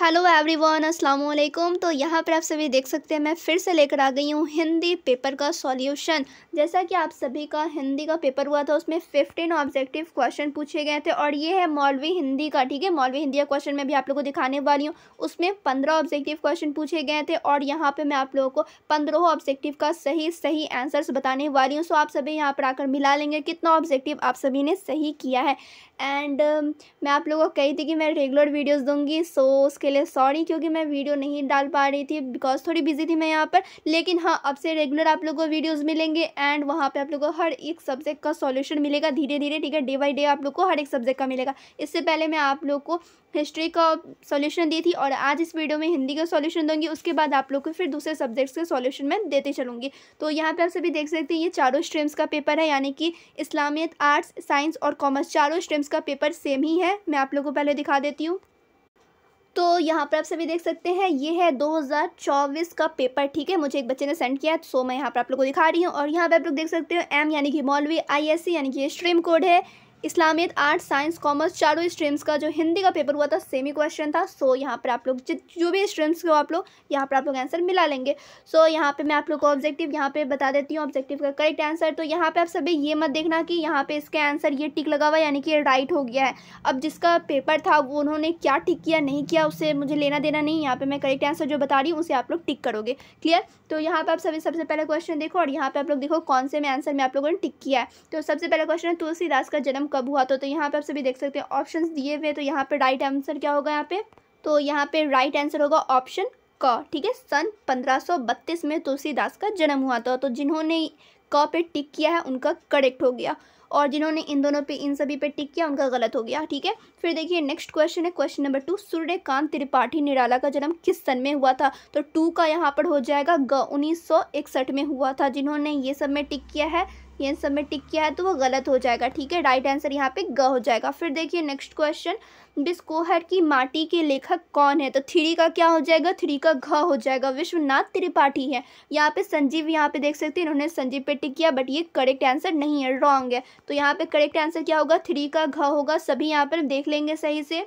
hello everyone अस्सलाम वालेकुम तो यहाँ पर आप सभी देख सकते हैं मैं फिर से लेकर आ गई हूँ हिंदी पेपर का सॉल्यूशन जैसा कि आप सभी का हिंदी का पेपर हुआ था उसमें फिफ्टीन ऑब्जेक्टिव क्वेश्चन पूछे गए थे और ये है मौलवी हिंदी का ठीक है मौलवी हिंदी का क्वेश्चन मैं भी आप लोगों को दिखाने वाली हूँ उसमें पंद्रह ऑब्जेक्टिव क्वेश्चन पूछे गए थे और यहाँ पर मैं आप लोगों को पंद्रह ऑब्जेक्टिव का सही सही आंसर्स बताने वाली हूँ सो आप सभी यहाँ पर आकर मिला लेंगे कितना ऑब्जेक्टिव आप सभी ने सही किया है एंड मैं आप लोगों को कही थी कि मैं रेगुलर वीडियोज़ दूँगी सो उसके लिए सॉरी क्योंकि मैं वीडियो नहीं डाल पा रही थी बिकॉज थोड़ी बिजी थी मैं यहाँ पर लेकिन हाँ अब से रेगुलर आप लोगों को वीडियोज़ मिलेंगे एंड वहाँ पर आप लोग को हर एक सब्जेक्ट का सोल्यूशन मिलेगा धीरे धीरे ठीक है डे बाई डे आप लोग को हर एक सब्जेक्ट का मिलेगा इससे पहले मैं आप लोग को हिस्ट्री का सोल्यूशन दी थी और आज इस वीडियो में हिंदी का सोल्यूशन दूंगी उसके बाद आप लोग को फिर दूसरे सब्जेक्ट्स के सॉल्यूशन मैं देते चलूँगी तो यहाँ पर आप सभी देख सकते हैं ये चारों स्ट्रीम्स का पेपर है यानी कि इस्लामियत आर्ट्स साइंस और कॉमर्स चारों स्ट्रीम्स का पेपर सेम ही है मैं आप लोग को पहले दिखा देती हूँ तो यहाँ पर आप सभी देख सकते हैं ये है 2024 का पेपर ठीक है मुझे एक बच्चे ने सेंड किया है सो तो मैं यहाँ पर आप लोग को दिखा रही हूँ और यहाँ पर आप लोग देख सकते हो एम यानी कि मौलवी आई यानी कि ये स्ट्रीम कोड है इस्लामियत आर्ट साइंस कॉमर्स चारों स्ट्रीम्स का जो हिंदी का पेपर हुआ था सेमी क्वेश्चन था सो so, यहाँ पर आप लोग जो भी स्ट्रीम्स के हो आप लोग यहाँ पर आप लोग आंसर मिला लेंगे सो so, यहाँ पे मैं आप लोग को ऑब्जेक्टिव यहाँ पे बता देती हूँ ऑब्जेक्टिव का करेक्ट आंसर तो यहाँ पे आप सभी ये मत देखना कि यहाँ पे इसका आंसर ये टिक लगा हुआ यानी कि ये राइट हो गया है अब जिसका पेपर था वो उन्होंने क्या टिक किया नहीं किया उसे मुझे लेना देना नहीं यहाँ पर मैं करेक्ट आंसर जो बता रही हूँ उसे आप लोग टिक करोगे क्लियर तो यहाँ पर आप सभी सबसे पहले क्वेश्चन देखो और यहाँ पर आप लोग देखो कौन से में आंसर में आप लोगों ने टिक किया है तो सबसे पहला क्वेश्चन है तुलसीदास का जन्म कब हुआ था तो यहाँ पे आप सभी देख सकते हैं ऑप्शंस दिए हुए तो यहाँ पे राइट आंसर क्या होगा यहाँ पे तो यहाँ पे राइट आंसर होगा ऑप्शन क ठीक है सन बत्तीस में तुलसीदास का जन्म हुआ था तो जिन्होंने क पे टिक किया है उनका करेक्ट हो गया और जिन्होंने इन दोनों पे इन सभी पे टिक किया उनका गलत हो गया ठीक है फिर देखिए नेक्स्ट क्वेश्चन है question number two Suryakant Tripathi Nirala का जन्म किस सन में हुआ था तो टू का यहाँ पर हो जाएगा ग उन्नीस में हुआ था जिन्होंने ये सब में टिक किया है ये सब में टिक किया है तो वो गलत हो जाएगा ठीक है राइट आंसर यहाँ पे ग हो जाएगा फिर देखिए नेक्स्ट क्वेश्चन बिस्कोहर की माटी के लेखक कौन है तो थ्री का क्या हो जाएगा थ्री का घ हो जाएगा विश्वनाथ त्रिपाठी है यहाँ पे संजीव यहाँ पे देख सकते हैं इन्होंने संजीव पे टिक किया बट ये करेक्ट आंसर नहीं है रॉन्ग है तो यहाँ पे करेक्ट आंसर क्या होगा थ्री का घ होगा सभी यहाँ पर देख लेंगे सही से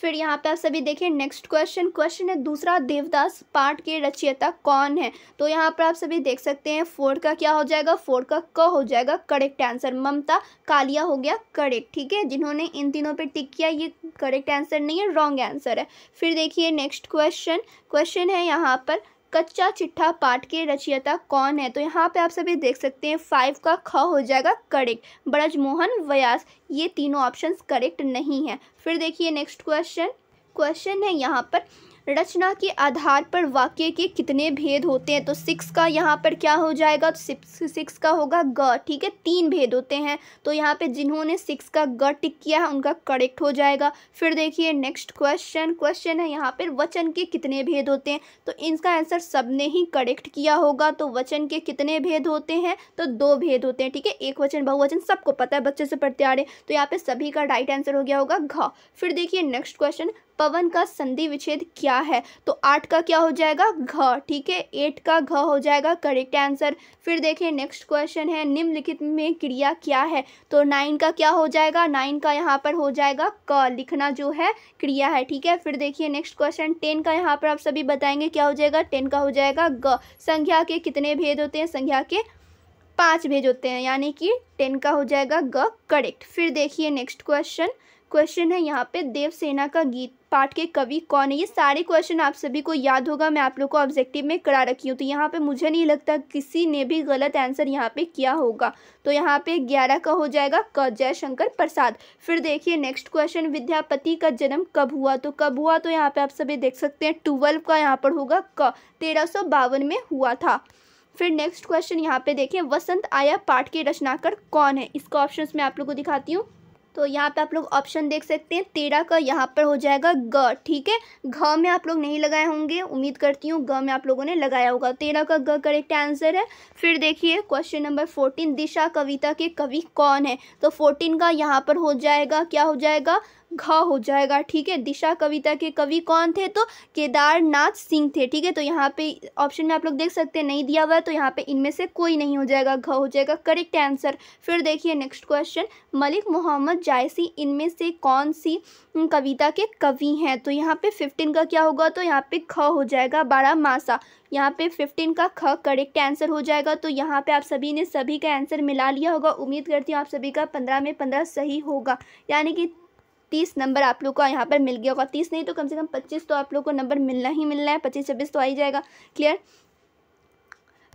फिर यहाँ पे आप सभी देखिए नेक्स्ट क्वेश्चन क्वेश्चन है दूसरा देवदास पाठ के रचयिता कौन है तो यहाँ पर आप सभी देख सकते हैं फोर का क्या हो जाएगा फोर का क हो जाएगा करेक्ट आंसर ममता कालिया हो गया करेक्ट ठीक है जिन्होंने इन तीनों पे टिक किया ये करेक्ट आंसर नहीं है रॉन्ग आंसर है फिर देखिए नेक्स्ट क्वेश्चन क्वेश्चन है यहाँ पर कच्चा चिट्ठा पाठ के रचयिता कौन है तो यहाँ पे आप सभी देख सकते हैं फाइव का ख हो जाएगा करेक्ट ब्रजमोहन व्यास ये तीनों ऑप्शंस करेक्ट नहीं है फिर देखिए नेक्स्ट क्वेश्चन क्वेश्चन है यहाँ पर रचना के आधार पर वाक्य के कितने भेद होते हैं तो सिक्स का यहाँ पर क्या हो जाएगा तो सिक्स का होगा ग ठीक है तीन भेद होते हैं तो यहाँ पे जिन्होंने सिक्स का ग टिक किया है उनका करेक्ट हो जाएगा फिर देखिए नेक्स्ट क्वेश्चन क्वेश्चन है यहाँ पर वचन के कितने भेद होते हैं तो इनका आंसर सब ने ही करेक्ट किया होगा तो वचन के कितने भेद होते हैं तो दो भेद होते हैं ठीक है एक वचन बहुवचन सबको पता है बच्चे से पढ़ते आ रहे तो यहाँ पर सभी का राइट आंसर हो गया होगा घ फिर देखिए नेक्स्ट क्वेश्चन पवन का संधि विच्छेद क्या है तो आठ का क्या हो जाएगा घ ठीक है एट का घ हो जाएगा करेक्ट आंसर फिर देखिए नेक्स्ट क्वेश्चन है निम्नलिखित में क्रिया क्या है तो नाइन का क्या हो जाएगा नाइन का यहाँ पर हो जाएगा क लिखना जो है क्रिया है ठीक है फिर देखिए नेक्स्ट क्वेश्चन टेन का यहाँ पर आप सभी बताएंगे क्या हो जाएगा टेन का हो जाएगा ग संख्या के कितने भेद होते हैं संख्या के पाँच भेज होते हैं यानी कि टेन का हो जाएगा ग करेक्ट फिर देखिए नेक्स्ट क्वेश्चन क्वेश्चन है यहाँ पे देवसेना का गीत पाठ के कवि कौन है ये सारे क्वेश्चन आप सभी को याद होगा मैं आप लोग को ऑब्जेक्टिव में करा रखी हूँ तो यहाँ पे मुझे नहीं लगता किसी ने भी गलत आंसर यहाँ पे किया होगा तो यहाँ पे ग्यारह का हो जाएगा क जयशंकर प्रसाद फिर देखिए नेक्स्ट क्वेश्चन विद्यापति का जन्म कब हुआ तो कब हुआ तो यहाँ पे आप सभी देख सकते हैं ट्वेल्व का यहाँ पर होगा क तेरह में हुआ था फिर नेक्स्ट क्वेश्चन यहाँ पे देखिए वसंत आया पाठ के रचनाकार कौन है इसका ऑप्शन में आप लोग को दिखाती हूँ तो यहाँ पे आप लोग ऑप्शन देख सकते हैं तेरह का यहाँ पर हो जाएगा ग ठीक है घ में आप लोग नहीं लगाए होंगे उम्मीद करती हूँ ग में आप लोगों ने लगाया होगा तेरह का ग करेक्ट आंसर है फिर देखिए क्वेश्चन नंबर फोर्टीन दिशा कविता के कवि कौन है तो फोर्टीन का यहाँ पर हो जाएगा क्या हो जाएगा घ हो जाएगा ठीक है दिशा कविता के कवि कौन थे तो केदारनाथ सिंह थे ठीक है तो यहाँ पे ऑप्शन में आप लोग देख सकते हैं नहीं दिया हुआ है तो यहाँ पे इनमें से कोई नहीं हो जाएगा घ हो जाएगा करेक्ट आंसर फिर देखिए नेक्स्ट क्वेश्चन मलिक मोहम्मद जायसी इनमें से कौन सी कविता के कवि हैं तो यहाँ पे फिफ्टीन का क्या होगा तो यहाँ पे ख हो जाएगा बारह मासा यहाँ पे फिफ्टीन का ख करेक्ट आंसर हो जाएगा तो यहाँ पे आप सभी ने सभी का आंसर मिला लिया होगा उम्मीद करती हूँ आप सभी का पंद्रह में पंद्रह सही होगा यानी कि तीस नंबर आप लोग का यहाँ पर मिल गया होगा तीस नहीं तो कम से कम पच्चीस तो आप लोग को नंबर मिलना ही मिलना है पच्चीस छब्बीस तो आ ही जाएगा क्लियर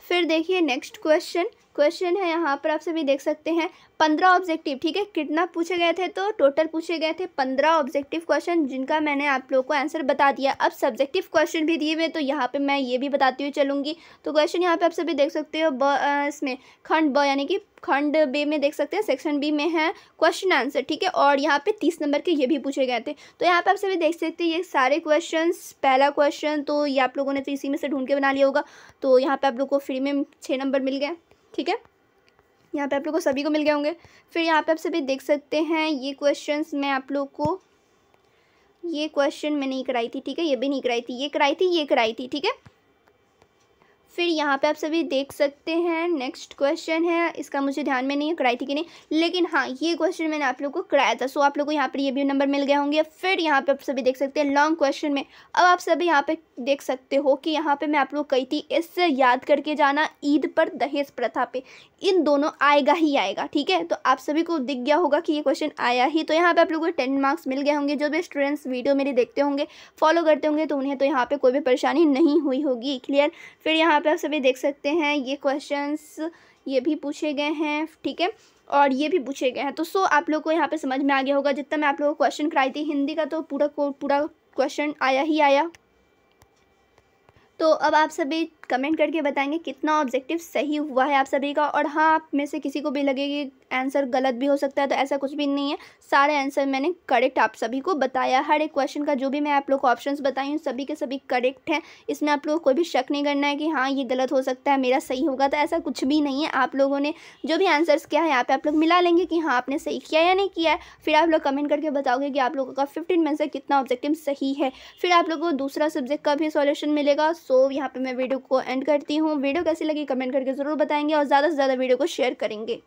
फिर देखिए नेक्स्ट क्वेश्चन क्वेश्चन है यहाँ पर आप सभी देख सकते हैं पंद्रह ऑब्जेक्टिव ठीक है कितना पूछे गए थे तो टोटल पूछे गए थे पंद्रह ऑब्जेक्टिव क्वेश्चन जिनका मैंने आप लोगों को आंसर बता दिया अब सब्जेक्टिव क्वेश्चन भी दिए हुए तो यहाँ पे मैं ये भी बताती हुई चलूँगी तो क्वेश्चन यहाँ पे आप सभी देख सकते हो ब इसमें खंड ब यानी कि खंड बे में देख सकते हैं सेक्शन बी में है क्वेश्चन आंसर ठीक है और यहाँ पे तीस नंबर के ये भी पूछे गए थे तो यहाँ पे आप सभी देख सकते हैं ये सारे क्वेश्चन पहला क्वेश्चन तो ये आप लोगों ने तो इसी में से ढूंढ के बना लिया होगा तो यहाँ पे आप लोग को फ्री में छः नंबर मिल गए ठीक है यहाँ पे आप लोग को सभी को मिल गए होंगे फिर यहाँ पे आप सभी देख सकते हैं ये क्वेश्चंस मैं आप लोग को ये क्वेश्चन मैंने नहीं कराई थी ठीक है ये भी नहीं कराई थी ये कराई थी ये कराई थी ठीक है फिर यहाँ पे आप सभी देख सकते हैं नेक्स्ट क्वेश्चन है इसका मुझे ध्यान में नहीं है कराई थी कि नहीं लेकिन हाँ ये क्वेश्चन मैंने आप लोग को कराया था सो आप लोग को यहाँ पर ये भी नंबर मिल गया होंगे फिर यहाँ पे आप सभी देख सकते हैं लॉन्ग क्वेश्चन में अब आप सभी यहाँ पे देख सकते हो कि यहाँ पे मैं आप लोग कही थी इससे याद करके जाना ईद पर दहेज प्रथा पे इन दोनों आएगा ही आएगा ठीक है तो आप सभी को दिख गया होगा कि ये क्वेश्चन आया ही तो यहाँ पे आप लोगों को टेन मार्क्स मिल गए होंगे जो भी स्टूडेंट्स वीडियो मेरी देखते होंगे फॉलो करते होंगे तो उन्हें तो यहाँ पे कोई भी परेशानी नहीं हुई होगी क्लियर फिर यहाँ पे आप सभी देख सकते हैं ये क्वेश्चंस ये भी पूछे गए हैं ठीक है और ये भी पूछे गए हैं तो सो आप लोग को यहाँ पे समझ में आ गया होगा जितना मैं आप लोगों को क्वेश्चन कराई थी हिंदी का तो पूरा पूरा क्वेश्चन आया ही आया तो अब आप सभी कमेंट करके बताएंगे कितना ऑब्जेक्टिव सही हुआ है आप सभी का और हाँ आप में से किसी को भी लगे कि आंसर गलत भी हो सकता है तो ऐसा कुछ भी नहीं है सारे आंसर मैंने करेक्ट आप सभी को बताया हर एक क्वेश्चन का जो भी मैं आप लोग को ऑप्शन बताई हूँ सभी के सभी करेक्ट हैं इसमें आप लोग को कोई भी शक नहीं करना है कि हाँ ये गलत हो सकता है मेरा सही होगा तो ऐसा कुछ भी नहीं है आप लोगों ने जो भी आंसर्स किया है यहाँ पर आप लोग मिला लेंगे कि हाँ आपने सही किया या नहीं किया है फिर आप लोग कमेंट करके बताओगे कि आप लोगों का फिफ्टीन में से कितना ऑब्जेक्टिव सही है फिर आप लोग को दूसरा सब्जेक्ट का भी सॉल्यूशन मिलेगा सो यहाँ पर मैं वीडियो को को एंड करती हूँ वीडियो कैसी लगी कमेंट करके ज़रूर बताएंगे और ज़्यादा से ज़्यादा वीडियो को शेयर करेंगे